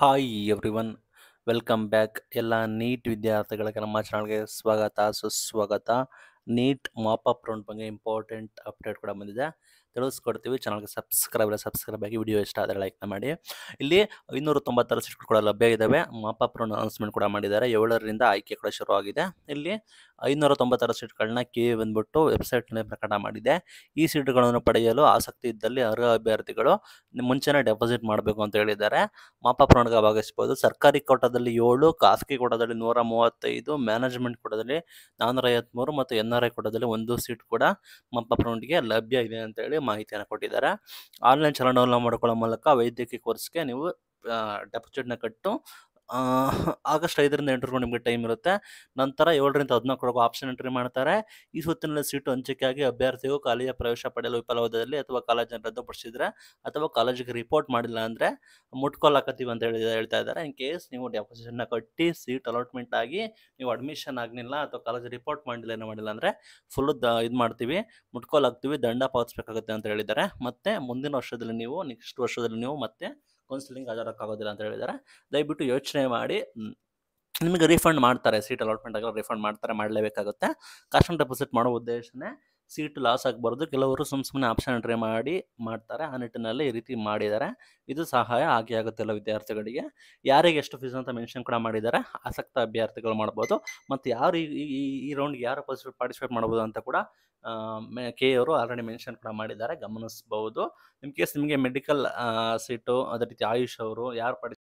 hi everyone welcome back ಎಲ್ಲ NEET ವಿದ್ಯಾರ್ಥಿಗಳಿಗೆ ನಮ್ಮ ಚಾನಲ್ಗೆ ಸ್ವಾಗತ ಸುಸ್ವಾಗತ ನೀಟ್ ಮಾಪ್ ಅಪ್ ರೌಂಡ್ ಬಗ್ಗೆ ಇಂಪಾರ್ಟೆಂಟ್ ಅಪ್ಡೇಟ್ ಕೂಡ ಬಂದಿದೆ ತಿಳಿಸ್ಕೊಡ್ತೀವಿ ಚಾನಲ್ಗೆ ಸಬ್ಸ್ಕ್ರೈಬ್ ಇಲ್ಲ ಸಬ್ಸ್ಕ್ರೈಬ್ ಆಗಿ ವಿಡಿಯೋ ಇಷ್ಟ ಆದರೆ ಲೈಕ್ನ ಮಾಡಿ ಇಲ್ಲಿ ಐನೂರ ತೊಂಬತ್ತಾರು ಸೀಟ್ ಕೂಡ ಲಭ್ಯ ಇದ್ದಾವೆ ಮಾಪ್ ಅಪ್ ರೌಂಡ್ ಅನೌನ್ಸ್ಮೆಂಟ್ ಕೂಡ ಮಾಡಿದ್ದಾರೆ ಏಳರಿಂದ ಆಯ್ಕೆ ಕೂಡ ಶುರುವಾಗಿದೆ ಇಲ್ಲಿ ಐನೂರ ತೊಂಬತ್ತಾರು ಸೀಟ್ಗಳನ್ನ ಕೆ ಬಂದ್ಬಿಟ್ಟು ವೆಬ್ಸೈಟ್ನಲ್ಲಿ ಪ್ರಕಟ ಮಾಡಿದೆ ಈ ಸೀಟ್ಗಳನ್ನು ಪಡೆಯಲು ಆಸಕ್ತಿ ಇದ್ದಲ್ಲಿ ಅರ್ಹ ಅಭ್ಯರ್ಥಿಗಳು ಮುಂಚೆನೇ ಡೆಪಾಸಿಟ್ ಮಾಡಬೇಕು ಅಂತ ಹೇಳಿದ್ದಾರೆ ಅಪ್ ರೌಂಡ್ಗೆ ಭಾಗವಹಿಸಬಹುದು ಸರ್ಕಾರಿ ಕೋಟದಲ್ಲಿ ಏಳು ಖಾಸಗಿ ಕೋಟದಲ್ಲಿ ನೂರ ಮೂವತ್ತೈದು ಮ್ಯಾನೇಜ್ಮೆಂಟ್ ಕೋಟದಲ್ಲಿ ನಾನ್ನೂರ ಐವತ್ತ್ಮೂರು ಮತ್ತು ಎನ್ ಎನ್ ಐ ಒಂದು ಸೀಟ್ ಕೂಡ ಮಪ್ಪ ಗೆ ಲಭ್ಯ ಇದೆ ಅಂತ ಹೇಳಿ ಮಾಹಿತಿಯನ್ನು ಕೊಟ್ಟಿದ್ದಾರೆ ಆನ್ಲೈನ್ ಚಲನ ಡೌನ್ಲೋಡ್ ಮಾಡಿಕೊಳ್ಳೋ ಮೂಲಕ ವೈದ್ಯಕೀಯ ಕೋರ್ಸ್ಗೆ ನೀವು ಡೆಪಾಸಿಟ್ನ ಕಟ್ಟು ಆಗಸ್ಟ್ ಐದರಿಂದ ಎಂಟರಿಗೂ ನಿಮಗೆ ಟೈಮ್ ಇರುತ್ತೆ ನಂತರ ಏಳರಿಂದ ಹದಿನಾಲ್ಕರವರೆಗೂ ಆಪ್ಷನ್ ಎಂಟ್ರಿ ಮಾಡ್ತಾರೆ ಈ ಸುತ್ತಿನಲ್ಲಿ ಸೀಟು ಹಂಚಿಕೆಯಾಗಿ ಅಭ್ಯರ್ಥಿಯು ಕಾಲೇಜ ಪ್ರವೇಶ ಪಡೆಯಲು ವಿಫಲವಾದಲ್ಲಿ ಅಥವಾ ಕಾಲೇಜನ್ನು ರದ್ದುಪಡಿಸಿದರೆ ಅಥವಾ ಕಾಲೇಜಿಗೆ ರಿಪೋರ್ಟ್ ಮಾಡಿಲ್ಲ ಅಂದರೆ ಮುಟ್ಕೊಲಾಕತ್ತೀವಿ ಅಂತ ಹೇಳಿ ಹೇಳ್ತಾ ಇದ್ದಾರೆ ಇನ್ ಕೇಸ್ ನೀವು ಡೆಪಾಸಿಷನ್ನ ಕಟ್ಟಿ ಸೀಟ್ ಅಲಾಟ್ಮೆಂಟ್ ಆಗಿ ನೀವು ಅಡ್ಮಿಷನ್ ಆಗಲಿಲ್ಲ ಅಥವಾ ಕಾಲೇಜ್ ರಿಪೋರ್ಟ್ ಮಾಡಿಲ್ಲ ಏನೋ ಮಾಡಿಲ್ಲ ಅಂದರೆ ಫುಲ್ಲು ದ ಇದು ಮಾಡ್ತೀವಿ ಮುಟ್ಕೋಲಾಗ್ತೀವಿ ದಂಡ ಪಾವತಿಸಬೇಕಾಗುತ್ತೆ ಅಂತ ಹೇಳಿದ್ದಾರೆ ಮತ್ತು ಮುಂದಿನ ವರ್ಷದಲ್ಲಿ ನೀವು ನೆಕ್ಸ್ಟ್ ವರ್ಷದಲ್ಲಿ ನೀವು ಮತ್ತೆ ಕೌನ್ಸಿಲಿಂಗ್ ಹಾಜರಾಗೋದಿಲ್ಲ ಅಂತ ಹೇಳಿದ್ದಾರೆ ದಯವಿಟ್ಟು ಯೋಚನೆ ಮಾಡಿ ನಿಮಗೆ ರೀಫಂಡ್ ಮಾಡ್ತಾರೆ ಸೀಟ್ ಅಲಾಟ್ಮೆಂಟ್ ಆಗಲ್ಲ ರೀಫಂಡ್ ಮಾಡ್ತಾರೆ ಮಾಡಲೇಬೇಕಾಗುತ್ತೆ ಕಾಸ್ಟ್ ಆನ್ ಡೆಪಾಸಿಟ್ ಮಾಡೋ ಉದ್ದೇಶನೇ ಸೀಟ್ ಲಾಸ್ ಆಗಬಾರ್ದು ಕೆಲವರು ಸುಮ್ಮ ಸುಮ್ಮನೆ ಆಪ್ಷನ್ ಎಂಟ್ರಿ ಮಾಡಿ ಮಾಡ್ತಾರೆ ಆ ನಿಟ್ಟಿನಲ್ಲಿ ಈ ರೀತಿ ಮಾಡಿದ್ದಾರೆ ಇದು ಸಹಾಯ ಆಗಿ ಆಗುತ್ತಿಲ್ಲ ವಿದ್ಯಾರ್ಥಿಗಳಿಗೆ ಯಾರಿಗೆ ಎಷ್ಟು ಫೀಸ್ ಅಂತ ಮೆನ್ಷನ್ ಕೂಡ ಮಾಡಿದ್ದಾರೆ ಆಸಕ್ತ ಅಭ್ಯರ್ಥಿಗಳು ಮಾಡ್ಬೋದು ಮತ್ತು ಯಾರು ಈ ಈ ರೌಂಡ್ಗೆ ಯಾರು ಪಾರ್ಟಿಸಿಪೇಟ್ ಮಾಡ್ಬೋದು ಅಂತ ಕೂಡ ಕೆ ಅವರು ಆಲ್ರೆಡಿ ಮೆನ್ಷನ್ ಕೂಡ ಮಾಡಿದ್ದಾರೆ ಗಮನಿಸ್ಬೋದು ಇನ್ ಕೇಸ್ ನಿಮಗೆ ಮೆಡಿಕಲ್ ಸೀಟು ಅದೇ ರೀತಿ ಆಯುಷ್ ಅವರು ಯಾರು ಪಾರ್ಟಿಸಿಪೇಟ್